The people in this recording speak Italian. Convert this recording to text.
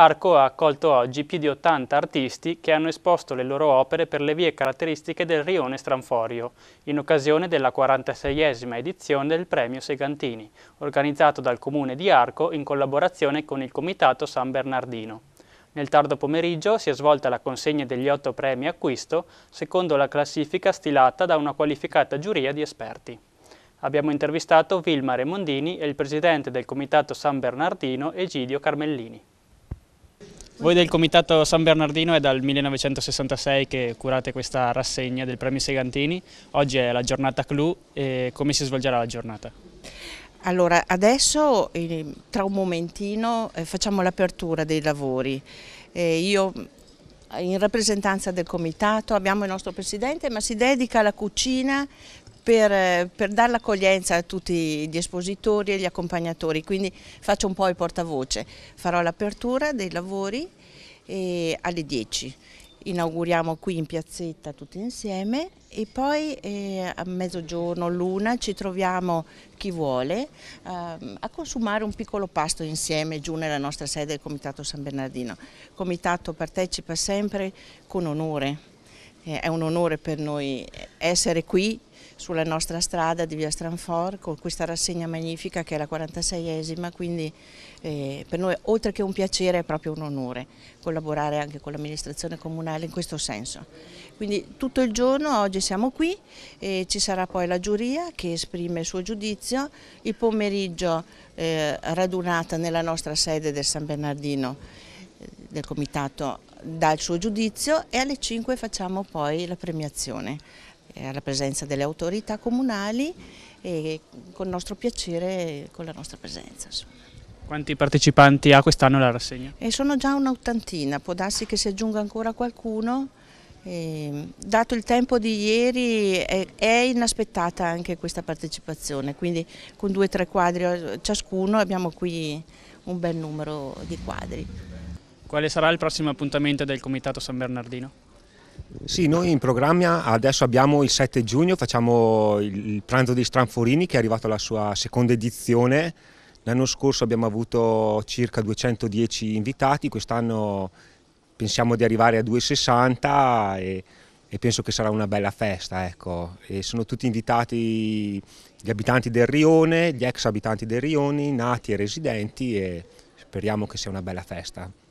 Arco ha accolto oggi più di 80 artisti che hanno esposto le loro opere per le vie caratteristiche del rione Stranforio, in occasione della 46esima edizione del Premio Segantini, organizzato dal Comune di Arco in collaborazione con il Comitato San Bernardino. Nel tardo pomeriggio si è svolta la consegna degli otto premi acquisto, secondo la classifica stilata da una qualificata giuria di esperti. Abbiamo intervistato Vilma Remondini e il presidente del Comitato San Bernardino Egidio Carmellini. Voi del Comitato San Bernardino è dal 1966 che curate questa rassegna del Premio Segantini, oggi è la giornata clou e come si svolgerà la giornata? Allora, adesso eh, tra un momentino eh, facciamo l'apertura dei lavori. Eh, io in rappresentanza del comitato abbiamo il nostro presidente ma si dedica alla cucina per, eh, per dare l'accoglienza a tutti gli espositori e gli accompagnatori, quindi faccio un po' il portavoce. Farò l'apertura dei lavori alle 10 inauguriamo qui in piazzetta tutti insieme e poi eh, a mezzogiorno, l'una, ci troviamo chi vuole eh, a consumare un piccolo pasto insieme giù nella nostra sede del Comitato San Bernardino. Il Comitato partecipa sempre con onore, eh, è un onore per noi essere qui sulla nostra strada di via Stranfor con questa rassegna magnifica che è la 46esima, quindi eh, per noi oltre che un piacere è proprio un onore collaborare anche con l'amministrazione comunale in questo senso. Quindi tutto il giorno oggi siamo qui e ci sarà poi la giuria che esprime il suo giudizio, il pomeriggio eh, radunata nella nostra sede del San Bernardino eh, del comitato dà il suo giudizio e alle 5 facciamo poi la premiazione. Eh, alla presenza delle autorità comunali e con nostro piacere con la nostra presenza. Quanti partecipanti ha quest'anno la rassegna? E sono già un'ottantina, può darsi che si aggiunga ancora qualcuno. E, dato il tempo di ieri è, è, inaspettata anche questa partecipazione, quindi con due o tre quadri eh, ciascuno abbiamo qui un bel numero di quadri. Quale sarà il prossimo appuntamento del Comitato San Bernardino? Sì, noi in programma adesso abbiamo il 7 giugno, facciamo il pranzo di Stranforini che è arrivato alla sua seconda edizione. L'anno scorso abbiamo avuto circa 210 invitati, quest'anno pensiamo di arrivare a 260 e, e penso che sarà una bella festa. Ecco. sono tutti invitati gli abitanti del Rione, gli ex abitanti del Rione, nati e residenti e speriamo che sia una bella festa.